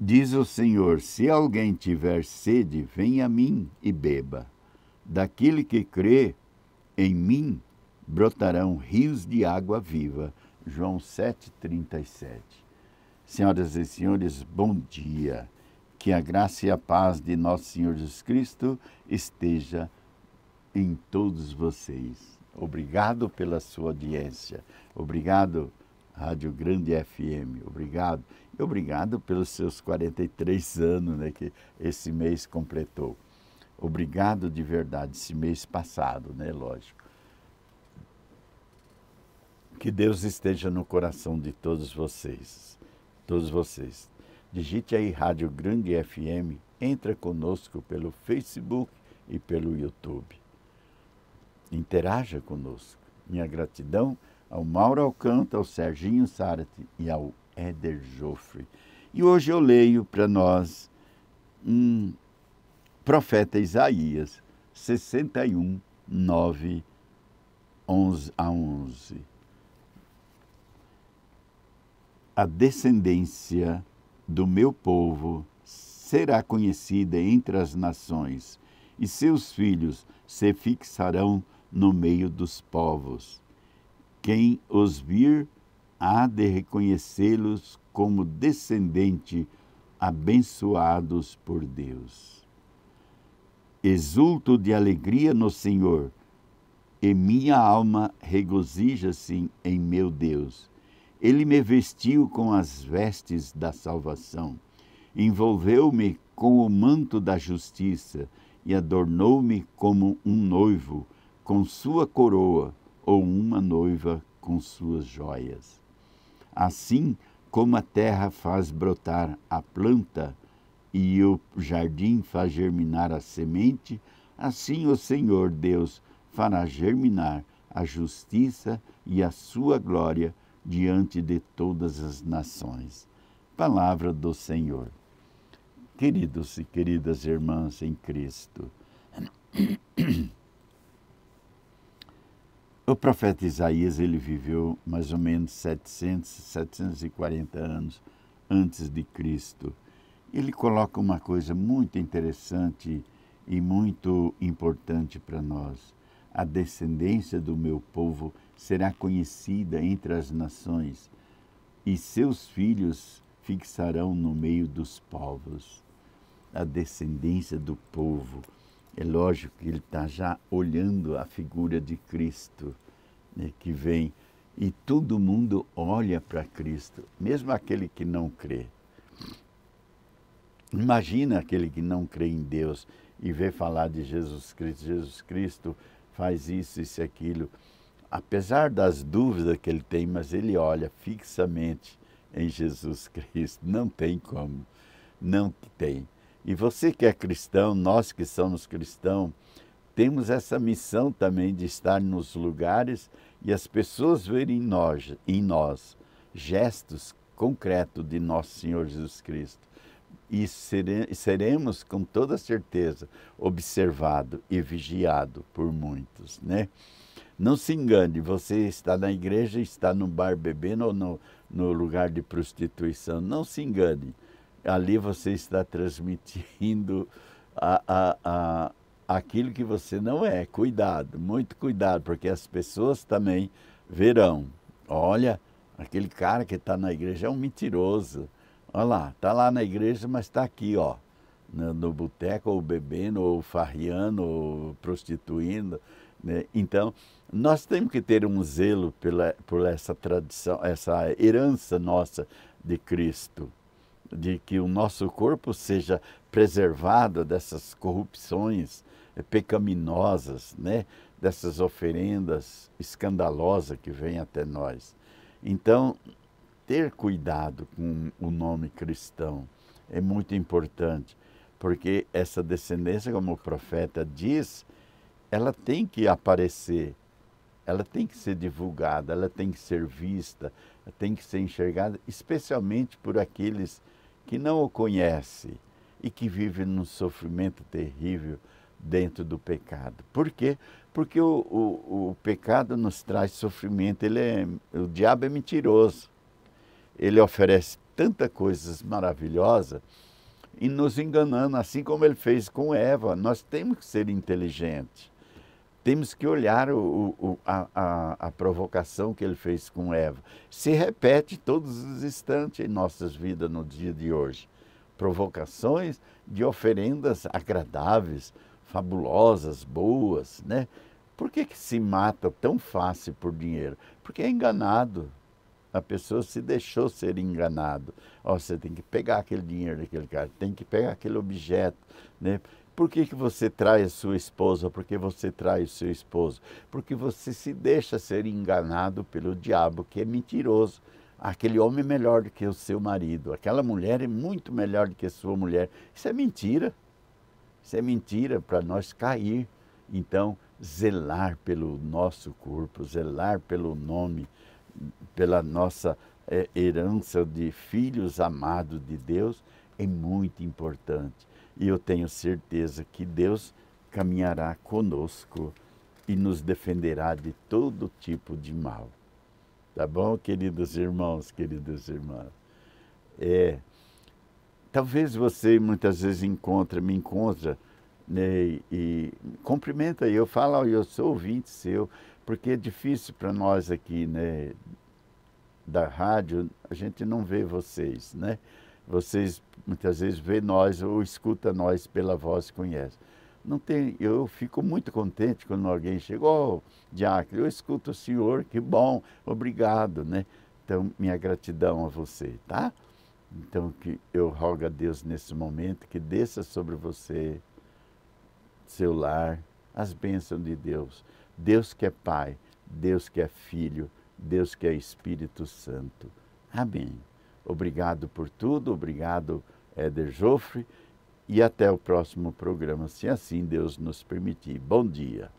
Diz o Senhor: Se alguém tiver sede, venha a mim e beba. Daquele que crê em mim brotarão rios de água viva. João 7:37. Senhoras e senhores, bom dia. Que a graça e a paz de nosso Senhor Jesus Cristo esteja em todos vocês. Obrigado pela sua audiência. Obrigado Rádio Grande FM. Obrigado. E obrigado pelos seus 43 anos né, que esse mês completou. Obrigado de verdade, esse mês passado, né? Lógico. Que Deus esteja no coração de todos vocês. Todos vocês. Digite aí Rádio Grande FM, entra conosco pelo Facebook e pelo YouTube. Interaja conosco. Minha gratidão ao Mauro Alcântara, ao Serginho Sartre e ao Éder Joffre. E hoje eu leio para nós um profeta Isaías 61, 9, 11 a 11. A descendência do meu povo será conhecida entre as nações, e seus filhos se fixarão no meio dos povos. Quem os vir há de reconhecê-los como descendente, abençoados por Deus. Exulto de alegria no Senhor, e minha alma regozija-se em meu Deus. Ele me vestiu com as vestes da salvação, envolveu-me com o manto da justiça e adornou-me como um noivo, com sua coroa ou uma noiva com suas joias. Assim como a terra faz brotar a planta e o jardim faz germinar a semente, assim o Senhor Deus fará germinar a justiça e a sua glória diante de todas as nações. Palavra do Senhor. Queridos e queridas irmãs em Cristo, o profeta Isaías ele viveu mais ou menos 700, 740 anos antes de Cristo. Ele coloca uma coisa muito interessante e muito importante para nós. A descendência do meu povo será conhecida entre as nações, e seus filhos fixarão no meio dos povos. A descendência do povo é lógico que ele está já olhando a figura de Cristo né, que vem. E todo mundo olha para Cristo, mesmo aquele que não crê. Imagina aquele que não crê em Deus e vê falar de Jesus Cristo. Jesus Cristo faz isso, isso e aquilo. Apesar das dúvidas que ele tem, mas ele olha fixamente em Jesus Cristo. Não tem como. Não tem. E você que é cristão, nós que somos cristãos, temos essa missão também de estar nos lugares e as pessoas verem em nós, em nós gestos concretos de nosso Senhor Jesus Cristo. E seremos com toda certeza observado e vigiado por muitos, né? Não se engane, você está na igreja, está no bar bebendo ou no, no lugar de prostituição. Não se engane ali você está transmitindo a, a, a aquilo que você não é. Cuidado, muito cuidado, porque as pessoas também verão. Olha, aquele cara que está na igreja é um mentiroso. Olha lá, está lá na igreja, mas está aqui, ó. No, no boteco, ou bebendo, ou farriando, ou prostituindo. Né? Então, nós temos que ter um zelo pela, por essa tradição, essa herança nossa de Cristo de que o nosso corpo seja preservado dessas corrupções pecaminosas, né? dessas oferendas escandalosas que vêm até nós. Então, ter cuidado com o nome cristão é muito importante, porque essa descendência, como o profeta diz, ela tem que aparecer, ela tem que ser divulgada, ela tem que ser vista, tem que ser enxergada, especialmente por aqueles que que não o conhece e que vive num sofrimento terrível dentro do pecado. Por quê? Porque o, o, o pecado nos traz sofrimento. Ele é, o diabo é mentiroso. Ele oferece tantas coisas maravilhosas e nos enganando, assim como ele fez com Eva. Nós temos que ser inteligentes temos que olhar o, o, a, a, a, provocação que ele fez com Eva. Se repete todos os instantes em nossas vidas no dia de hoje. Provocações de oferendas agradáveis, fabulosas, boas, né? Por que, que se mata tão fácil por dinheiro? Porque é enganado. A pessoa se deixou ser enganado. Ó, você tem que pegar aquele dinheiro daquele cara, tem que pegar aquele objeto, né? Por que, que você trai a sua esposa? Por que você trai o seu esposo? Porque você se deixa ser enganado pelo diabo, que é mentiroso. Aquele homem é melhor do que o seu marido, aquela mulher é muito melhor do que a sua mulher. Isso é mentira. Isso é mentira para nós cair. Então, zelar pelo nosso corpo, zelar pelo nome, pela nossa é, herança de filhos amados de Deus é muito importante. E eu tenho certeza que Deus caminhará conosco e nos defenderá de todo tipo de mal. Tá bom, queridos irmãos, queridas irmãs? É, talvez você muitas vezes encontra, me encontra, né, e cumprimenta eu, falo oh, eu sou ouvinte seu, porque é difícil para nós aqui, né, da rádio, a gente não vê vocês, né? Vocês muitas vezes vê nós ou escuta nós pela voz conhece. Não tem, eu fico muito contente quando alguém chegou oh, Diácono, eu escuto o senhor, que bom, obrigado, né? Então, minha gratidão a você, tá? Então, que eu rogo a Deus nesse momento que desça sobre você, seu lar, as bênçãos de Deus. Deus que é Pai, Deus que é Filho, Deus que é Espírito Santo. Amém. Obrigado por tudo, obrigado, Éder eh, Joffre, e até o próximo programa, se assim Deus nos permitir. Bom dia.